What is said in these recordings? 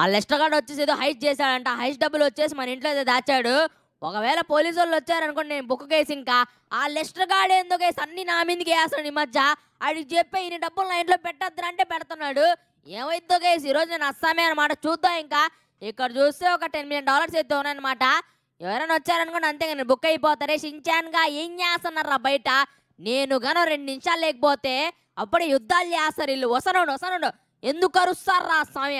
ఆ గార్డ్ వచ్చేసి ఏదో హైట్ చేశాడంట హైస్ డబ్బులు వచ్చేసి మన ఇంట్లో ఏదో దాచాడు ఒకవేళ పోలీసు వాళ్ళు వచ్చారనుకోండి నేను బుక్ కేసు ఇంకా ఆ లెస్టర్ గాడు ఎందుకు అన్ని నా మీదకి వేస్తాడు ఈ మధ్య అడిగి చెప్పి ఇన్ని డబ్బులు నా ఇంట్లో పెట్టద్దు అంటే పెడుతున్నాడు ఏమైందో కేసు ఈరోజు నేను అస్సామే అనమాట చూద్దాం ఇంకా ఇక్కడ చూస్తే ఒక టెన్ మిలియన్ డాలర్స్ అయితే ఉన్నాయన్నమాట ఎవరైనా వచ్చారనుకోండి అంతే నేను బుక్ అయిపోతారే షించాన్గా ఏం చేస్తున్నారా బయట నేను గను రెండు నిమిషాలు లేకపోతే అప్పుడే యుద్ధాలు చేస్తారు వీళ్ళు వసనుండు వసనుండు ఎందుకు అరుస్తారా స్వామి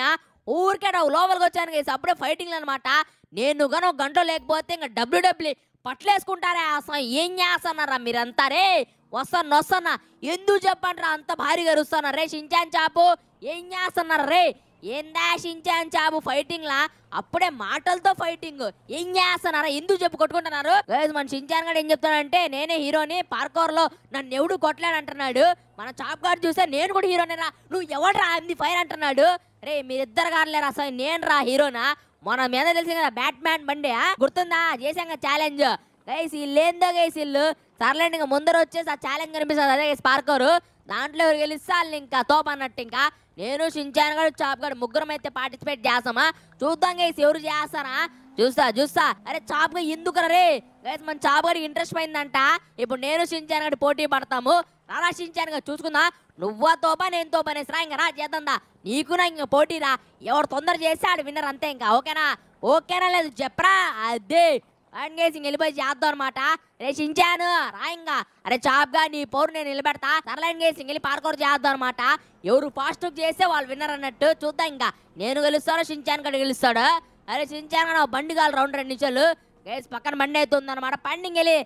ఊరికేడా లోపలికి వచ్చాను గైస్ అప్పుడే ఫైటింగ్లు అనమాట నేను గాను గంటలో లేకపోతే ఇంకా డబ్ల్యూడబ్ల్యూ e పట్లేసుకుంటారే ఆసం ఏం చేస్తున్నారా మీరంతా రే వస్తాను వస్తానా ఎందుకు చెప్పంటారా అంత భారీగా రుస్తానా రే షించాన్ చాపు ఏం చేస్తున్నారు రే ఏందా షించాన్ చాపు ఫైటింగ్లా అప్పుడే మాటలతో ఫైటింగ్ ఏం చేస్తున్నారా ఎందుకు చెప్పు కొట్టుకుంటున్నారు మన షించాన్ గడ్ ఏం చెప్తానంటే నేనే హీరోని పార్కోర్లో నన్ను ఎవడు కొట్టలేడు అంటున్నాడు మన చాప్ గారు చూస్తే నేను కూడా హీరోనేరా నువ్వు ఎవడరా అంది ఫైర్ అంటున్నాడు రే మీరిద్దరు కాడలేరు అసలు నేను రా హీరోనా మన మీద తెలిసి కదా బ్యాట్ మ్యాన్ బండి గుర్తుందా చేసాం కదా ఛాలెంజ్ గైస్ వీళ్ళేందో గైస్ వీళ్ళు సర్లేండి ఇంకా ముందర వచ్చేసి ఆ ఛాలెంజ్ కనిపిస్తుంది అదే స్పార్కరు దాంట్లో ఎవరు గెలిస్తాను ఇంకా తోప అన్నట్టు ఇంకా నేను షించాన్ గడు చాప్ గడు ముగ్గురం అయితే పార్టిసిపేట్ చేస్తామా చూద్దాం గైస్ ఎవరు చేస్తారా చూస్తా చూస్తా అరే చాప్గా ఎందుకురా రే గైస్ మన చాప్ గారికి ఇంట్రెస్ట్ పోయిందంట ఇప్పుడు నేను సించాను గారి పోటీ పడతాము రారా గారు చూసుకుందా నువ్వా తోపా నేను తోపా రా ఇంకా రా చేద్దా నా ఇంకా పోటీరా ఎవరు తొందర చేస్తే ఆడు విన్నర్ అంతే ఇంకా ఓకేనా ఓకేనా లేదు చెప్పరా అదే అండ్ గేసి వెళ్ళిపోయి చేద్దాం అనమాట రే సించాను రా ఇంకా అరే చాప్గా నీ పౌరు నేను నిలబెడతా సర్లైన్ గేసి వెళ్ళి పార్కౌట్ చేద్దాం అనమాట ఎవరు ఫాస్ట్ చేస్తే వాళ్ళు విన్నర్ అన్నట్టు చూద్దాం ఇంకా నేను గెలుస్తాడో సించాను కూడా గెలుస్తాడు అరే చించాంగా బండి కాలు రౌండ్ రెండు నిమిషాలు గేస్ పక్కన బండి అవుతుంది అనమాట పండింగ్ వెళ్ళి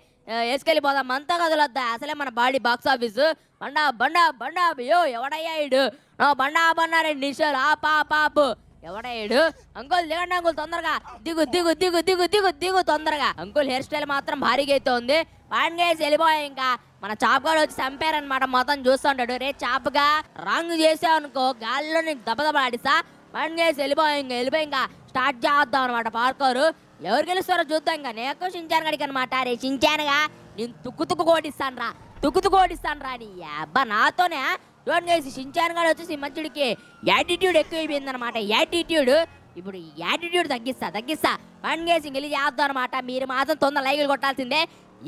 వేసుకెళ్ళిపోదాం అంతా కదలొద్దా అసలే మన బాడీ బాక్స్ ఆఫీసు బండా బండా బండా యో ఎవడయ్యాడు నా బండా బండా రెండు నిమిషాలు ఆ పా పాపు ఎవడయ్యాడు అంకుల్ దిగండి అంకుల్ తొందరగా దిగు దిగు దిగు దిగు దిగు దిగు తొందరగా అంకుల్ హెయిర్ స్టైల్ మాత్రం భారీగా అయితే ఉంది పాండ్ గేసి ఇంకా మన చాపగాడు వచ్చి చంపారనమాట మొత్తం చూస్తుంటాడు రే చాపగా రాంగ్ చేసావు అనుకో గాలిలో నీకు దెబ్బ ఆడిస్తా పని చేసి వెళ్ళిపోయి ఇంకా వెళ్ళిపోయి ఇంకా స్టార్ట్ చేద్దాం అనమాట పార్కోరు ఎవరు గెలుస్తారో చూద్దాం ఇంకా నేను ఎక్కువ చించాను గడికి అనమాట రే చించానుగా నేను తుక్కు తుక్కు కోటిస్తాను రా తుక్కు తుక్కు కోటిస్తాను రా నీ అబ్బా నాతోనే చూడండి గేసి చించాను గారు వచ్చేసి మంచుడికి యాటిట్యూడ్ ఎక్కువైపోయింది అనమాట యాటిట్యూడ్ ఇప్పుడు యాటిట్యూడ్ తగ్గిస్తా తగ్గిస్తా పండుగేసి గెలిచి చేద్దాం అనమాట మీరు మాత్రం తొందర లైకులు కొట్టాల్సిందే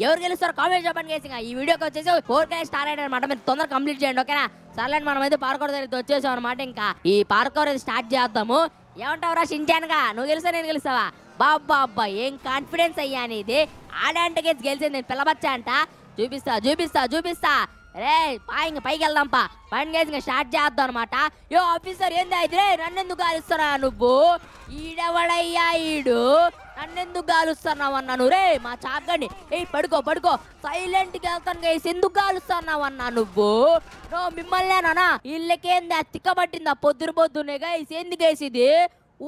ఎవరు గెలుస్తారు కామెంట్ చెప్పండి గేసింగ్ ఈ వీడియోకి వచ్చేసి ఫోర్ కే స్టార్ అయ్యాడు అనమాట మీరు తొందరగా కంప్లీట్ చేయండి ఓకేనా సర్లేండి మనం అయితే పార్కోర్ దగ్గరికి వచ్చేసాం అనమాట ఇంకా ఈ పార్కోర్ అయితే స్టార్ట్ చేద్దాము ఏమంటావురా షించానుగా నువ్వు గెలుస్తా నేను గెలుస్తావా బాబ్బా అబ్బా ఏం కాన్ఫిడెన్స్ అయ్యా అనేది ఆడంటే గెలిచింది నేను పిలవచ్చా అంట చూపిస్తా చూపిస్తా చూపిస్తా రే పా పైకి వెళ్దాంపా పని చేసి ఇంకా స్టార్ట్ చేద్దాం అనమాట యో ఆఫీసర్ ఏంది అయితే రే ఎందుకు కాలుస్తున్నా నువ్వు ఈడెవడయ్యా ఈడు ఎందుకు కాలుస్తున్నావు అన్నాను రే మా చాకండి ఏ పడుకో పడుకో సైలెంట్కి వెళ్తాను గైస్ ఎందుకు కాలుస్తున్నావు అన్నా నువ్వు నో మిమ్మల్నేనా వీళ్ళకేంది తిక్కబట్టిందా పొద్దురు పొద్దునే గైస్ ఎందుకు గైస్ ఇది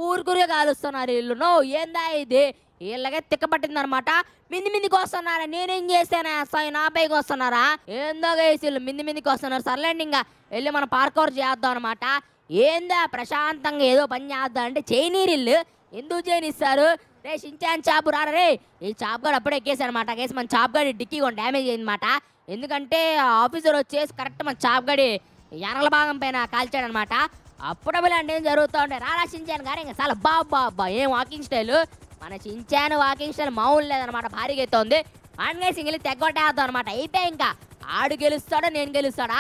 ఊరుకురిగా కాలుస్తున్నారు వీళ్ళు నో ఏందా ఇది వీళ్ళకే తిక్కపట్టిందనమాట మింది మిందికి వస్తున్నారా నేనేం చేశానా సాయి నాపైకి వస్తున్నారా ఏందో వీళ్ళు మింది మిందికి వస్తున్నారు సర్లేండి ఇంకా వెళ్ళి మనం పార్క్ ఓవర్ చేద్దాం అనమాట ఏందా ప్రశాంతంగా ఏదో పని చేద్దాం అంటే చైనీరిల్లు ఎందుకు చేయనిస్తారు రే షించాన్ చాపు రారా రే ఈ చాప్ గారు అప్పుడే ఎక్కేసారు అనమాట కేసు మన చాప్ గడి డిక్కీ కొన్ని డ్యామేజ్ అయిందన్నమాట ఎందుకంటే ఆఫీసర్ వచ్చేసి కరెక్ట్ మన చాప్గాడి గడి భాగం పైన కాల్చాడనమాట అప్పుడప్పుడు అంటే ఏం జరుగుతూ ఉంటాయి రారా షించాన్ గారు ఇంకా చాలా బాబా బాబా ఏం వాకింగ్ స్టైల్ మన చించాను వాకింగ్ స్టైల్ మౌన్ లేదనమాట భారీగా అవుతుంది అండ్ సింగిల్ తెగొట్టేద్దాం అనమాట అయితే ఇంకా ఆడు గెలుస్తాడా నేను గెలుస్తాడా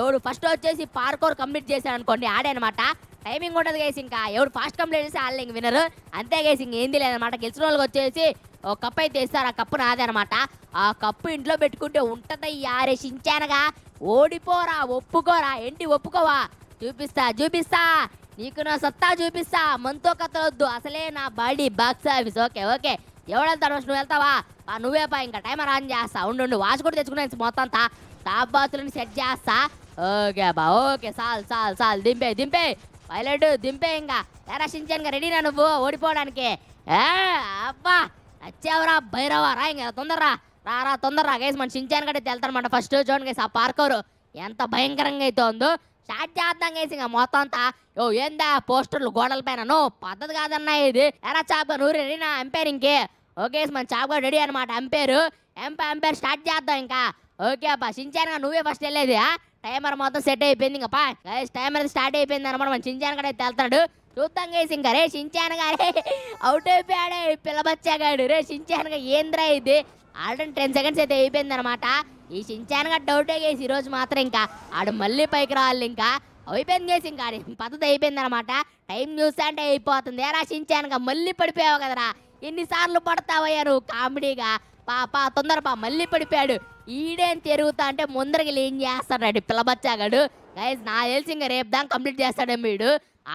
ఎవడు ఫస్ట్ వచ్చేసి పార్కోర్ కంప్లీట్ చేశాడు అనుకోండి ఆడనమాట టైమింగ్ ఉండదు గేసి ఇంకా ఎవడు ఫాస్ట్ కంప్లీట్ చేసి వాళ్ళు ఇంక వినరు అంతే గేసి ఇంక ఏంది లేదనమాట గెలిచిన వాళ్ళకి వచ్చేసి ఒక కప్పు అయితే ఇస్తారు ఆ కప్పు అనమాట ఆ కప్పు ఇంట్లో పెట్టుకుంటే ఉంటుంది చించానగా ఓడిపోరా ఒప్పుకోరా ఏంటి ఒప్పుకోవా చూపిస్తా చూపిస్తా నీకు నా సత్తా చూపిస్తా మనతో కథలొద్దు అసలే నా body box office okay okay ఎవడు వెళ్తాడు నువ్వు వెళ్తావా నువ్వే పా ఇంకా టైమర్ ఆన్ చేస్తా ఉండు ఉండు వాచ్ కూడా తెచ్చుకున్నాను మొత్తం అంతా టాప్ బాతులను సెట్ చేస్తా ఓకే బా ఓకే చాలు చాలు సాల్ దింపే దింపే పైలట్ దింపే ఇంకా ఎరా షించాను రెడీనా నువ్వు ఓడిపోవడానికి ఏ అబ్బా వచ్చావురా భైరవా రా ఇంకా తొందరరా రా రా తొందరరా గైస్ మన షించాను కట్టి వెళ్తారనమాట ఫస్ట్ చూడండి గైస్ ఆ పార్కోరు ఎంత భయంకరంగా అయితే ఉందో స్టార్ట్ చేద్దాం వేసి ఇంకా మొత్తం అంతా ఓ ఏందా పోస్టర్లు గోడల పైన పద్ధతి కాదన్నా ఇది ఎరా చాప్గా నువ్వు రెడీనా ఇంకే ఓకే మన కూడా రెడీ అనమాట అంపేరు ఎంపై ఎంపైర్ స్టార్ట్ చేద్దాం ఇంకా ఓకే అబ్బా సించానుగా నువ్వే ఫస్ట్ వెళ్ళేది టైమర్ మొత్తం సెట్ అయిపోయింది ఇంకా పా టైమర్ స్టార్ట్ అయిపోయింది అనమాట మన సించాన్ కూడా వెళ్తాడు చూద్దాం గేసి ఇంకా రే సించాన్ గారే అవుట్ అయిపోయాడే పిల్లబచ్చాగాడు రే సించాన్ గా ఏంద్రా ఇది ఆల్రెడీ టెన్ సెకండ్స్ అయితే అయిపోయింది అనమాట ఈ చించానుగా డౌట్ వేసి ఈరోజు మాత్రం ఇంకా ఆడు మళ్ళీ పైకి రావాలి ఇంకా అయిపోయింది చేసి ఇంకా పద్ధతి అయిపోయింది అనమాట టైం చూస్తే అంటే అయిపోతుంది ఏరా గా మళ్ళీ పడిపోయావు కదరా ఎన్నిసార్లు పడతావయ్యా నువ్వు కామెడీగా పాప పా మళ్ళీ పడిపోయాడు ఈడేం తిరుగుతా అంటే ముందరకి ఏం చేస్తాడు పిల్లబచ్చాగాడు గైజ్ నా తెలిసి ఇంకా రేపు దాకా కంప్లీట్ చేస్తాడేమో వీడు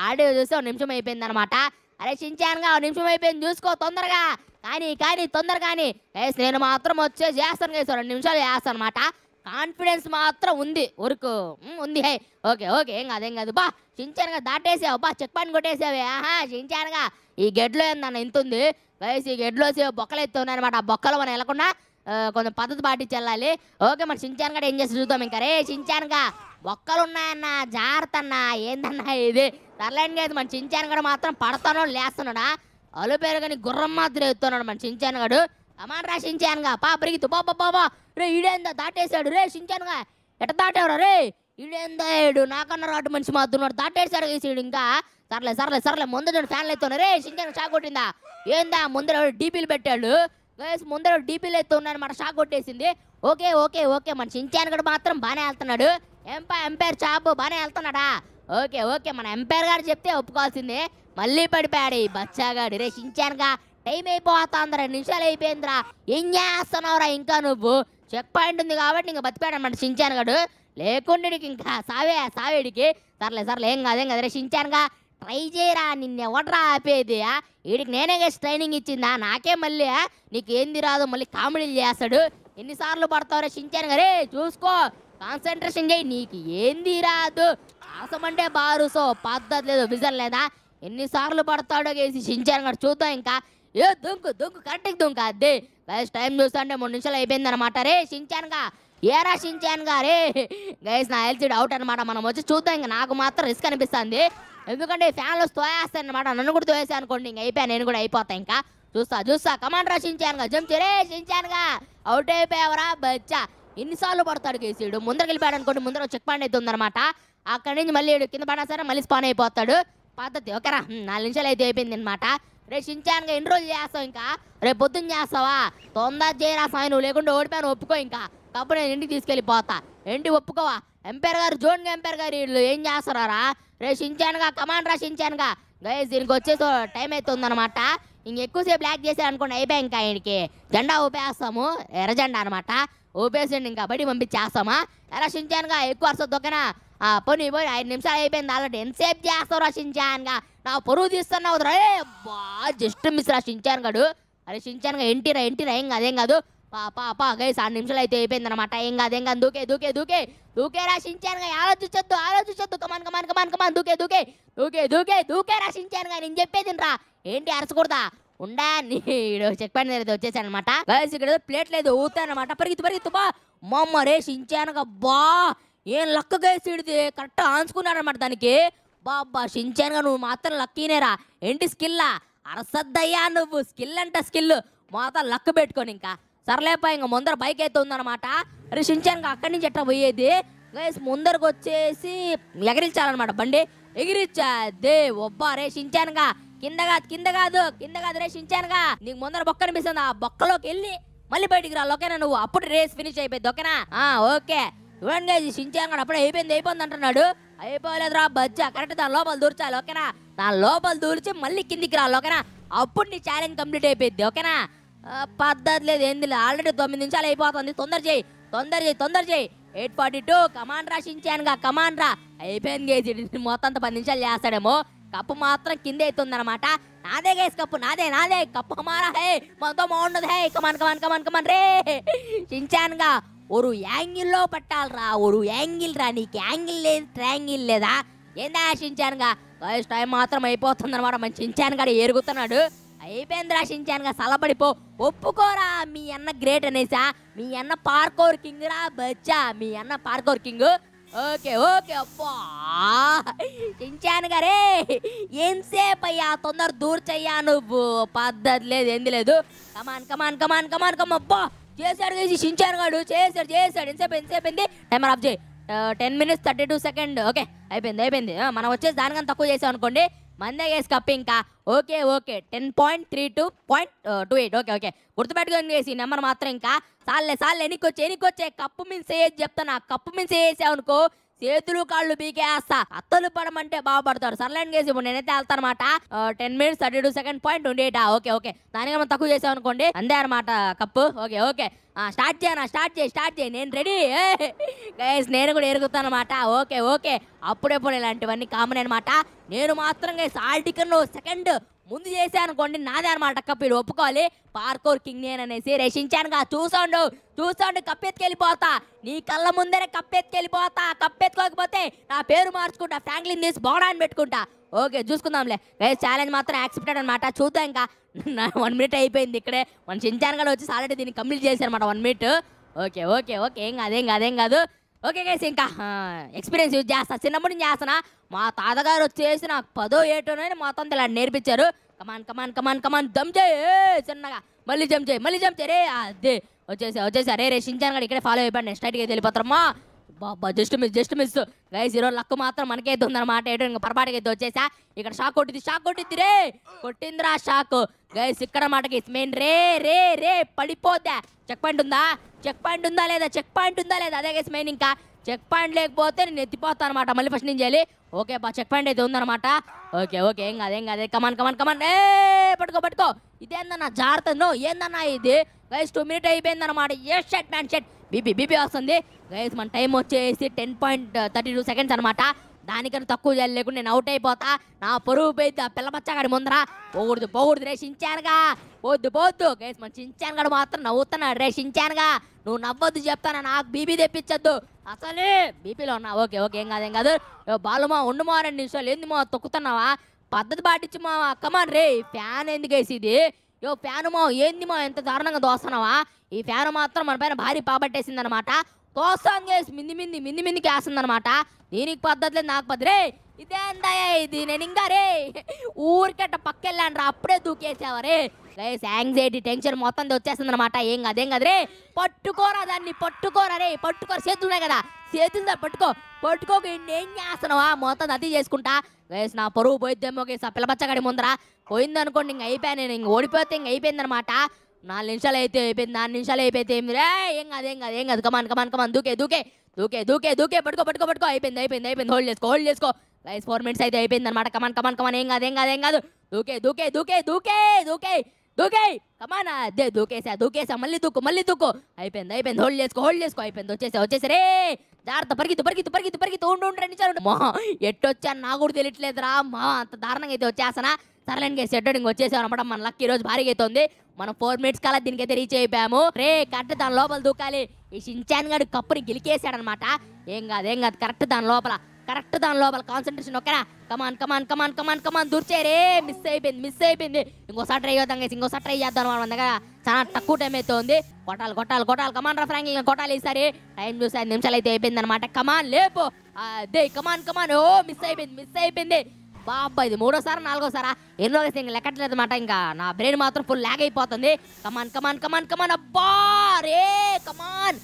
ఆడియో చూసి ఒక నిమిషం అయిపోయింది అనమాట అరే చించానుగా ఒక నిమిషం అయిపోయింది చూసుకో తొందరగా కానీ కానీ తొందర కానీ వేసి నేను మాత్రం వచ్చేసి చేస్తాను గైస్ రెండు నిమిషాలు చేస్తాను అనమాట కాన్ఫిడెన్స్ మాత్రం ఉంది ఉరుకు ఉంది హే ఓకే ఓకే ఏం కాదు ఏం కాదు బా చించానుగా దాటేసావు బా చెక్ పాయింట్ కొట్టేసావే ఆహా చించానుగా ఈ గెడ్లో ఏందన్న ఇంత ఉంది గైస్ ఈ గెడ్లో బొక్కలు ఎత్తున్నాయి అనమాట ఆ బొక్కలు మనం వెళ్ళకుండా కొంచెం పద్ధతి పాటించి వెళ్ళాలి ఓకే మరి చించానుగా ఏం చేసి చూద్దాం ఇంకా రే చించానుగా బొక్కలు ఉన్నాయన్న జాగ్రత్త అన్న ఏందన్నా ఇది సర్లేండి కాదు మన చించాను కూడా మాత్రం పడతానో లేస్తున్నాడా అలు పెరగని గుర్రం మాత్రం ఎత్తున్నాడు మన సించాన్గాడు అమాన్ రా సించాన్గా పా పెరిగితే బాబా బాబా రే ఈడేందా దాటేశాడు రే సించానుగా ఎట దాటేవరా రే ఈడేందా నాకన్నా రాటు మనిషి మాత్రున్నాడు దాటేశాడు వేసాడు ఇంకా సర్లే సర్లే సర్లే ముందర చూడు ఫ్యాన్లు ఎత్తున్నా రే సించాను షాక్ కొట్టిందా ఏందా ముందర డీపీలు పెట్టాడు వేసి ముందర డీపీలు ఉన్నాడు మన షాక్ కొట్టేసింది ఓకే ఓకే ఓకే మన సించాన్ కూడా మాత్రం బాగానే వెళ్తున్నాడు ఎంపా ఎంపైర్ చాపు బాగానే వెళ్తున్నాడా ఓకే ఓకే మన ఎంపైర్ గారు చెప్తే ఒప్పుకోవాల్సిందే మళ్ళీ పడిపాడు బచ్చాగా బచ్చాగాడు టైం అయిపోతుంది రెండు నిమిషాలు అయిపోయిందిరా ఏం చేస్తున్నావురా ఇంకా నువ్వు చెక్ పాయింట్ ఉంది కాబట్టి ఇంకా బతిపాడనమాట చించాను గడు లేకుండా నీకు ఇంకా సావే సావేడికి సర్లే సర్లే ఏం కాదేం కదా రే ట్రై చేయరా నిన్న ఎవడరా ఆపేది వీడికి నేనే గేసి ట్రైనింగ్ ఇచ్చిందా నాకే మళ్ళీ నీకు ఏంది రాదు మళ్ళీ కామెడీలు చేస్తాడు ఎన్నిసార్లు పడతావు రేషించాను కరే చూసుకో కాన్సన్ట్రేషన్ చేయి నీకు ఏంది రాదు ఆసమంటే బారుసో పద్ధతి లేదు విజన్ లేదా ఎన్నిసార్లు పడతాడో వేసి చించాను కూడా చూద్దాం ఇంకా ఏ దుంకు దుంకు కంటికి దుంకు అదే గైస్ టైం చూస్తుంటే మూడు నిమిషాలు అయిపోయింది అనమాట రే చించానుగా ఏరా సించానుగా రే గైస్ నా ఎల్సీడ్ అవుట్ అనమాట మనం వచ్చి చూద్దాం ఇంకా నాకు మాత్రం రిస్క్ అనిపిస్తుంది ఎందుకంటే ఫ్యాన్లు తోయేస్తాను అనమాట నన్ను కూడా తోయేసాను అనుకోండి ఇంక అయిపోయాను నేను కూడా అయిపోతాను ఇంకా చూస్తా చూస్తా కమాండ్ రా సించానుగా జంప్ చేరే సించానుగా అవుట్ అయిపోయావరా బచ్చా ఎన్నిసార్లు పడతాడు కేసీడు ముందరకి వెళ్ళిపోయాడు అనుకోండి ముందర చెక్ పాయింట్ అవుతుంది అనమాట అక్కడి నుంచి మళ్ళీ కింద పడినా సరే మళ్ళీ స్పాన్ అయిపోతాడు పద్ధతి ఒకరా నాలుగు నిమిషాలు అయితే అయిపోయింది అనమాట రేపు షించాన్గా ఎన్ని రోజులు చేస్తావు ఇంకా రేపు పొద్దున్న చేస్తావా తొందర చేయరా సాయి నువ్వు లేకుండా ఓడిపోయాను ఒప్పుకో ఇంకా తప్పు నేను ఇంటికి తీసుకెళ్ళిపోతా ఎండి ఒప్పుకోవా ఎంపైర్ గారు జోన్ ఎంపైర్ గారు వీళ్ళు ఏం చేస్తారా రేపు చించానుగా కమాండ్ రా షించాన్గా గైస్ దీనికి వచ్చేసి టైం అవుతుంది అనమాట ఇంక ఎక్కువసేపు బ్లాక్ చేశారు అనుకోండి అయిపోయి ఇంకా ఆయనకి జెండా ఊపేస్తాము ఎర్ర జెండా అనమాట ఊపేసి ఇంకా బడి పంపించేస్తామా ఎలా షించాన్గా ఎక్కువ అరసొద్దు ఒకనా పోనీ పోయి ఐదు నిమిషాలు అయిపోయింది అలాంటి ఎంతసేపు చేస్తావు షించాన్గా నా పొరుగు తీస్తున్నావు రే బా జస్ట్ మిస్ రా షించాన్ గడు అరే షించాన్గా ఎంటిరా ఎంటిరా ఏం కాదు ఏం కాదు పాప పా గైస్ ఆరు నిమిషాలు అయితే అయిపోయింది అనమాట ఏం కాదు ఏం కాదు దూకే దూకే దూకే దూకే రాశించానుగా ఆలోచించొద్దు ఆలోచించొద్దు కమాన్ కమాన్ కమాన్ కమాన్ దూకే దూకే దూకే దూకే దూకే గా నేను చెప్పేది రా ఏంటి అరచకూడదా ఉండా నీడు చెక్ పాయింట్ దగ్గర వచ్చేసాను అనమాట గైస్ ఇక్కడ ప్లేట్ లేదు ఊతానమాట పరిగెత్తు పరిగెత్తు బా మమ్మ రే షించానుగా బా ఏం లక్కగా వేసిడితే కరెక్ట్ ఆన్సుకున్నాడనమాట దానికి బాబ్బా షించాన్గా నువ్వు మాత్రం లక్కీనేరా ఏంటి స్కిల్లా అరసద్దయ్యా నువ్వు స్కిల్ అంట స్కిల్ మాత్రం లక్క పెట్టుకొని ఇంకా సర్లేపా ఇంకా ముందర బైక్ అయితే ఉందన్నమాట అరే షించాన్గా అక్కడి నుంచి ఎట్లా పోయేది గైస్ ముందరకు వచ్చేసి ఎగిరించాలన్నమాట బండి ఎగిరించా దే ఒబ్బా రే షించాన్గా కింద కాదు కింద కాదు కింద కాదు రే షించాన్గా నీకు ముందర బొక్క అనిపిస్తుంది ఆ బొక్కలోకి వెళ్ళి మళ్ళీ బయటికి రా ఓకేనా నువ్వు అప్పుడు రేస్ ఫినిష్ అయిపోయింది ఓకేనా ఓకే ఇవ్వండి ఇది సించాంగడు అప్పుడే అయిపోయింది అయిపోయింది అంటున్నాడు అయిపోలేదురా బజ్జ కరెక్ట్ దాని లోపల దూర్చాలి ఓకేనా దాని లోపల దూర్చి మళ్ళీ కిందికి రాలి ఓకేనా అప్పుడు నీ ఛాలెంజ్ కంప్లీట్ అయిపోయింది ఓకేనా పద్ధతి లేదు ఏంది లేదు ఆల్రెడీ తొమ్మిది నిమిషాలు అయిపోతుంది తొందర చేయి తొందర చేయి తొందర చేయి ఎయిట్ ఫార్టీ టూ కమాండ్ రా సించానుగా కమాండ్ రా అయిపోయింది గేసి మొత్తం అంత పది నిమిషాలు చేస్తాడేమో కప్పు మాత్రం కింద అవుతుంది అనమాట నాదే గేస్ కప్పు నాదే నాదే కప్పు హమారా హే మొత్తం బాగుండదు హే కమాన్ కమాన్ కమాన్ కమాన్ రే సించానుగా ఒక యాంగిల్లో పట్టాలరా ఒక యాంగిల్ రా నీకు యాంగిల్ లేదు ట్రాంగిల్ లేదా ఏంది ఆశించానుగా ఫస్ట్ టైం మాత్రం అయిపోతుందన్నమాట మన షించాను గడ ఎరుగుతున్నాడు అయిపోయింది షించానుగా సలబడిపో ఒప్పుకోరా మీ అన్న గ్రేట్ అనేసా మీ అన్న పార్కోర్ కింగ్ రా బచ్చా మీ అన్న పార్కోర్ కింగ్ ఓకే ఓకే అప్పా చించాను గారే ఎంతసేపు అయ్యా తొందర చెయ్యా నువ్వు పద్ధతి లేదు ఏంది లేదు కమాన్ కమాన్ కమాన్ కమాన్ కమ్మ అబ్బా చేశాడు చేసి షించారు గాడు చేశాడు చేశాడు ఎంతసేపు ఎంతసేపు అయింది టైమర్ ఆఫ్ చేయి ten minutes thirty two second okay అయిపోయింది అయిపోయింది మనం వచ్చేసి దానికన్నా తక్కువ చేసాం అనుకోండి మందే చేసి కప్పి ఇంకా okay okay ten point three two point two eight okay okay గుర్తుపెట్టుకొని చేసి నెంబర్ మాత్రం ఇంకా సార్లే సార్లు ఎన్నికొచ్చి ఎనికొచ్చే కప్పు మిన్స్ చెప్తాను ఆ కప్పు మిన్స్ వేసావు అనుకో చేతులు కాళ్ళు పీకేస్తా అత్తలు పడమంటే బాగుపడతారు సర్లైన్ కేసు ఇప్పుడు నేనైతే వెళ్తానమాట ten minutes thirty two second point twenty eight okay okay దానికి మనం తక్కువ చేసాం అనుకోండి అందే అనమాట కప్పు ఓకే ఓకే స్టార్ట్ చేయనా స్టార్ట్ చేయి స్టార్ట్ చేయి నేను రెడీ గైస్ నేను కూడా ఎరుగుతాను అనమాట ఓకే ఓకే అప్పుడెప్పుడు ఇలాంటివన్నీ కామన్ అనమాట నేను మాత్రం గైస్ ఆల్ సెకండ్ ముందు చేశానుకోండి నాదే అనమాట కప్పిడు ఒప్పుకోవాలి పార్కోర్ కింగ్ నేననేసి అనేసి రచించానుగా చూసాండు చూసోండు కప్పెత్తుకెళ్ళిపోతా నీ కళ్ళ ముందరే కప్పెత్తుకెళ్ళిపోతా కప్పెత్తుకోకపోతే నా పేరు మార్చుకుంటా ఫ్రాంక్లిన్ తీసి బోడాన్ని పెట్టుకుంటా ఓకే చూసుకుందాంలే గైస్ ఛాలెంజ్ మాత్రం యాక్సెప్టెడ్ అనమాట చూద్దాం ఇంకా వన్ మినిట్ అయిపోయింది ఇక్కడే మన చించాన్ కూడా వచ్చి ఆల్రెడీ దీన్ని కంప్లీట్ అనమాట one minute okay okay okay ఏం కాదు ఏం కాదు ఏం కాదు ఓకే గైస్ ఇంకా ఎక్స్పీరియన్స్ యూజ్ చేస్తా చిన్నప్పటి నుంచి చేస్తానా మా తాతగారు వచ్చేసి నాకు పదో ఏటో అని మొత్తం తొందర నేర్పించారు కమాన్ కమాన్ కమాన్ కమాన్ దమ్ చేయి చిన్నగా మళ్ళీ జంప్ చేయి మళ్ళీ జంప్ చేయి రే అదే వచ్చేసి వచ్చేసి అరే రే షించాను కానీ ఇక్కడే ఫాలో అయిపోయాను నెక్స్ట్ అయితే వెళ్ళిపోతారమ్మా బాబా just miss just miss guys ఈరోజు లక్ మాత్రం మనకైతే ఉందన్నమాట ఏటో ఇంకా పొరపాటుకి అయితే వచ్చేసా ఇక్కడ షాక్ కొట్టింది షాక్ కొట్టింది రే కొట్టిందిరా షాక్ గైస్ ఇక్కడ మాటకి మెయిన్ రే రే రే పడిపోద్దా చెక్ పాయింట్ ఉందా చెక్ పాయింట్ ఉందా లేదా చెక్ పాయింట్ ఉందా లేదా అదే కేసు మెయిన్ ఇంకా చెక్ పాయింట్ లేకపోతే నేను ఎత్తిపోతాను అనమాట మళ్ళీ ఫస్ట్ నేను చేయాలి ఓకే బా చెక్ పాయింట్ అయితే ఉందన్నమాట ఓకే ఓకే ఏం కాదు ఏం కాదు కమాన్ కమాన్ కమాన్ ఏ పట్టుకో పట్టుకో ఇదేందన్నా జాగ్రత్తను ఏందన్నా ఇది గైస్ టూ మినిట్ అయిపోయింది అనమాట ఏ shirt man shirt BP BP వస్తుంది గైస్ మన టైం వచ్చేసి ten point thirty two seconds అనమాట దానికన్నా తక్కువ చేయాలి లేకుండా నేను అవుట్ అయిపోతా నా పొరుగు పోయిద్ది ఆ పిల్లమచ్చగాడి ముందర పోకూడదు పోకూడదు రేషించానుగా పోద్దు పోద్దు గేస్ మన చించానుగాడు మాత్రం నవ్వుతున్నాడు రేషించానుగా నువ్వు నవ్వద్దు చెప్తాను నాకు బీపీ తెప్పించొద్దు అసలే బీపీలో ఉన్నా ఓకే ఓకే ఏం కాదు ఏం కాదు బాలుమా ఉండుమా రెండు నిమిషాలు ఏంది మా తొక్కుతున్నావా పద్ధతి పాటించు మా కమాన్ రే ఫ్యాన్ ఎందుకు వేసి ఇది యో ఫ్యాను మా ఏంది మా ఎంత దారుణంగా దోస్తున్నావా ఈ ఫ్యాను మాత్రం మన పైన భారీ అనమాట కోసం చేసి మిన్ని మింది మిన్ని మిందికి వేస్తుంది అనమాట దీనికి పద్ధతి లేదు నాకు పద్ధతి రే ఇదేందయ్యా ఇది నేను ఇంకా రే ఊరికట్ట పక్కెళ్ళాను రా అప్పుడే దూకేసావా రే గైస్ యాంగ్జైటీ టెన్షన్ మొత్తం వచ్చేస్తుంది అనమాట ఏం కదేం రే పట్టుకోరా దాన్ని పట్టుకోరా రే పట్టుకోరా చేతులున్నాయి కదా చేతులు పట్టుకో పట్టుకోక ఏం చేస్తున్నావా మొత్తం అది చేసుకుంటా గైస్ నా పరువు పోయిద్దేమో గైస్ పిల్లపచ్చగడి పిల్లబచ్చగాడి ముందర పోయిందనుకోండి ఇంక అయిపోయాను నేను ఇంక ఓడిపోతే ఇంక అయిపోయిందనమాట నాలుగు నిమిషాలు అయితే అయిపోయింది నాలుగు నిమిషాలు అయిపోతే ఏం రే ఏం కాదు ఏం కాదు ఏం కాదు కమాన్ కమాన్ కమాన్ దూకే దూకే దూకే దూకే దూకే పట్టుకో పట్టుకో పట్టుకో అయిపోయింది అయిపోయింది అయిపోయింది హోల్డ్ చేసుకో హోల్డ్ చేసుకో గైస్ ఫోర్ మినిట్స్ అయితే అయిపోయింది అనమాట కమాన్ కమాన్ కమాన్ ఏం కాదు ఏం కాదు ఏం కాదు దూకే దూకే దూకే దూకే దూకే దూకే కమాన్ అదే దూకేసా దూకేసా మళ్ళీ దూకు మళ్ళీ దూకు అయిపోయింది అయిపోయింది హోల్డ్ చేసుకో హోల్డ్ చేసుకో అయిపోయింది వచ్చేసా వచ్చేసరే జాగ్రత్త పరిగెత్తు పరిగెత్తు పరిగెత్తు పరిగెత్తు ఉండు ఉండు రెండు చాలు మా ఎట్టొచ్చాను నా కూడా తెలియట్లేదురా మా అంత దారుణంగా అయితే వచ్చేసానా సర్లేని గేసి ఎడ్డో వచ్చేసాం అనమాట మన లక్ ఈరోజు భారీగా అవుతుంది మనం ఫోర్ మినిట్స్ కల్లా దీనికైతే రీచ్ అయిపోయాము రే కరెక్ట్ దాని లోపల దూకాలి ఈ సించాన్ గడు కప్పుని గెలికేసాడనమాట ఏం కాదు ఏం కాదు కరెక్ట్ దాని లోపల కరెక్ట్ దాని లోపల కాన్సన్ట్రేషన్ ఓకేనా కమాన్ కమాన్ కమాన్ కమాన్ కమాన్ దూర్చేరే మిస్ అయిపోయింది మిస్ అయిపోయింది ఇంకోసారి ట్రై చేద్దాం కదా ఇంకోసారి ట్రై చేద్దాం మనం దగ్గర చాలా తక్కువ టైం అయితే ఉంది కొట్టాలి కొట్టాలి కొట్టాలి కమాన్ రా ఫ్రాంక్ కొట్టాలి ఈసారి టైం చూసి ఐదు నిమిషాలు అయితే అయిపోయింది అనమాట కమాన్ లేపు అదే కమాన్ కమాన్ ఓ మిస్ అయిపోయింది మిస్ అయిపోయింది బాబా ఇది నాలుగో నాలుగోసారా ఎన్నో ఇంకా లెక్కట్లేదు అనమాట ఇంకా నా బ్రెయిన్ మాత్రం ఫుల్ లాగ్ అయిపోతుంది కమాన్ కమాన్ కమాన్ కమాన్ అబ్బా రే కమాన్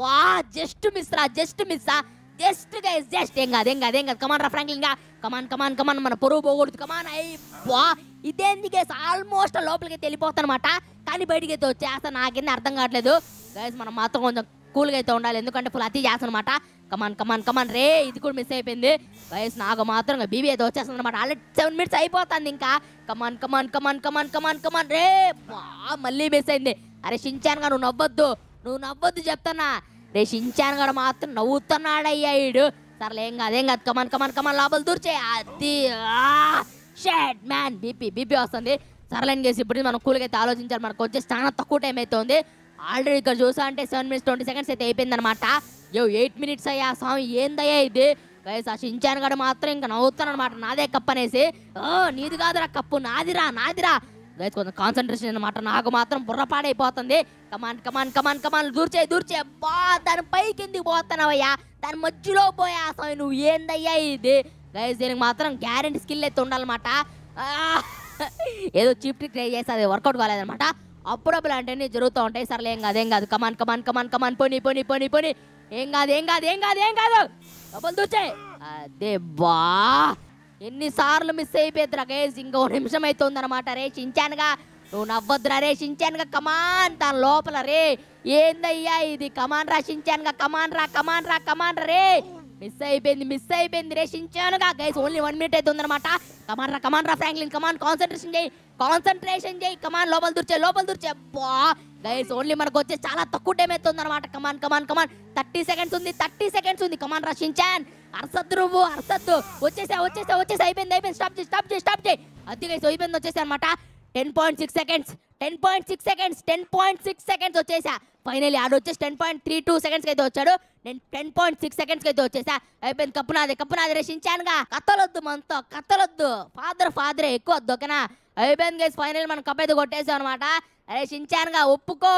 వా జస్ట్ మిస్ రా జస్ట్ మిస్సా జస్ట్ గైస్ జస్ట్ ఏం కాదు ఏం కాదు ఏం కాదు కమాన్ రా ఫ్రాంక్లిన్ గా కమాన్ కమాన్ కమాన్ మన పొరువు పోగొడుతు కమాన్ అయ్యి బా ఇదేంది గైస్ ఆల్మోస్ట్ లోపలికి వెళ్ళిపోతానమాట కానీ బయటికి అయితే వచ్చేస్తా నాకేంది అర్థం కావట్లేదు గైస్ మనం మాత్రం కొంచెం కూల్గా అయితే ఉండాలి ఎందుకంటే ఫుల్ అతి చేస్తానమాట కమాన్ కమాన్ కమాన్ రే ఇది కూడా మిస్ అయిపోయింది గైస్ నాకు మాత్రం బీబీ అయితే వచ్చేస్తుంది అనమాట ఆల్రెడీ సెవెన్ మినిట్స్ అయిపోతుంది ఇంకా కమాన్ కమాన్ కమాన్ కమాన్ కమాన్ కమాన్ రే బా మళ్ళీ మిస్ అయింది అరే షించాన్ గా నువ్వు నవ్వద్దు నువ్వు నవ్వద్దు చెప్తానా రే షించాను గడ మాత్రం నవ్వుతున్నాడయ్యా ఈడు సర్లే ఏం కాదు ఏం కాదు కమన్ కమన్ కమన్ లోపల దూర్చే అది షెడ్ మ్యాన్ బీపీ బీపీ వస్తుంది సర్లేని చేసి ఇప్పుడు మనం కూల్గా అయితే ఆలోచించాలి మనకు వచ్చే చాలా తక్కువ టైం అవుతుంది ఆల్రెడీ ఇక్కడ చూసా అంటే సెవెన్ మినిట్స్ ట్వంటీ సెకండ్స్ అయితే అయిపోయింది అనమాట యో ఎయిట్ మినిట్స్ అయ్యా స్వామి ఏందయ్యా ఇది గైస్ ఆ షించాను కూడా మాత్రం ఇంకా నవ్వుతాను అనమాట నాదే కప్పు అనేసి ఓ నీది కాదురా కప్పు నాదిరా నాదిరా గైస్ కొంచెం కాన్సన్ట్రేషన్ అనమాట నాకు మాత్రం బుర్రపాడైపోతుంది కమాన్ కమాన్ కమాన్ కమాన్ దూర్చే దూర్చే బా దాని పైకి ఎందుకు పోతున్నావయ్యా దాని మధ్యలో పోయా అసలు నువ్వు ఏందయ్యా ఇది గైస్ దీనికి మాత్రం గ్యారెంటీ స్కిల్ అయితే ఉండాలన్నమాట ఏదో చీప్ ట్రై చేస్తే అది వర్కౌట్ కాలేదన్నమాట అప్పుడప్పుడు అంటే జరుగుతూ ఉంటాయి సర్లే ఏం కాదు ఏం కాదు కమాన్ కమాన్ కమాన్ కమాన్ పోనీ పోనీ పోనీ పోనీ ఏం కాదు ఏం కాదు ఏం కాదు ఏం కాదు డబ్బులు దూచే అదే బా ఎన్నిసార్లు మిస్ అయిపోయింది రగేష్ ఇంకో నిమిషం అవుతుందన్నమాట రే చించానుగా నువ్వు నవ్వద్దురా రే చించానుగా కమాన్ తన లోపల రే ఏందయ్యా ఇది కమాన్ రా చించానుగా కమాన్ రా కమాన్ రా కమాన్ రే మిస్ అయిపోయింది మిస్ అయిపోయింది రే చించానుగా గైస్ ఓన్లీ వన్ మినిట్ అయితే ఉందన్నమాట కమాన్ రా కమాన్ రా ఫ్రాంక్లిన్ కమాన్ కాన్సన్ట్రేషన్ చేయి కాన్సన్ట్రేషన్ చేయి కమాన్ లోపల దూర్చే లోపల దూర్చే బా గైస్ ఓన్లీ మనకు వచ్చే చాలా తక్కువ టైం అవుతుంది అనమాట come on come on come on thirty seconds ఉంది థర్టీ సెకండ్స్ ఉంది కమాన్ రా చించాన్ అరసద్దు నువ్వు అరసద్దు వచ్చేసా వచ్చేసా వచ్చేసా అయిపోయింది అయిపోయింది స్టాప్ చేయి స్టాప్ చేయి స్టాప్ చేయి అద్దెకేసి అయిపోయింది వచ్చేసా అనమాట ten point six seconds ten point six seconds ten point six seconds వచ్చేసా ఫైనల్ ఆడు వచ్చేసి టెన్ పాయింట్ త్రీ టూ సెకండ్స్కి అయితే వచ్చాడు నేను టెన్ పాయింట్ సిక్స్ సెకండ్స్కి అయితే వచ్చేసా అయిపోయింది కప్పు నాది కప్పు నాది రక్షించానుగా కత్తలొద్దు మనతో కత్తలొద్దు ఫాదర్ ఫాదరే ఎక్కువ వద్దు ఓకేనా అయిపోయింది గైస్ ఫైనల్ మనం కప్ అయితే కొట్టేసాం అనమాట అరే షించానుగా ఒప్పుకో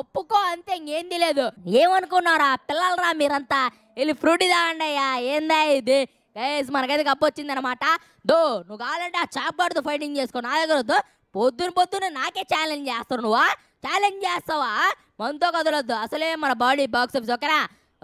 ఒప్పుకో అంతే ఇంకేం తెలియదు ఏమనుకున్నారా పిల్లలరా మీరంతా వెళ్ళి ఫ్రూట్ ఇదా అండయ్యా ఏందా ఇది గైస్ మనకైతే కప్పు అనమాట దో నువ్వు కావాలంటే ఆ చాప్ పడుతూ ఫైటింగ్ చేసుకో నా దగ్గర వద్దు పొద్దున పొద్దున నాకే ఛాలెంజ్ చేస్తావు నువ్వా ఛాలెంజ్ చేస్తావా మనతో కదలొద్దు అసలే మన బాడీ బాక్స్ ఆఫీస్ ఒకరా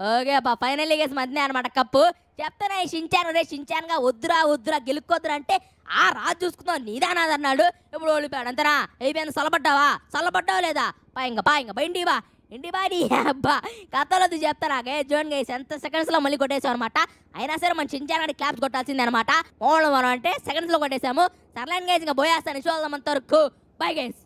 ఓకే అబ్బా ఫైనల్ గేసి మధ్య అనమాట కప్పు చెప్తానా షించాను రే షించాన్గా వద్దురా వద్దురా గెలుక్కోద్దురా అంటే ఆ రాజు చూసుకుందాం నీదానాదన్నాడు ఇప్పుడు ఓడిపోయాడు అంతనా అయిపోయిన సలబడ్డావా సలబడ్డావా లేదా పా ఇంకా బా ఇంకా బా ఇంటి బాడి అబ్బా కథలో చెప్తా నాకే జోన్ గైస్ ఎంత సెకండ్స్ లో మళ్ళీ కొట్టేసాం అనమాట అయినా సరే మన చించాలని క్లాప్స్ కొట్టాల్సిందే అనమాట ఓన్లీ మనం అంటే లో కొట్టేసాము సర్లైన్ గైజ్ ఇంకా పోయేస్తాను చూద్దాం అంతవరకు బై గైస్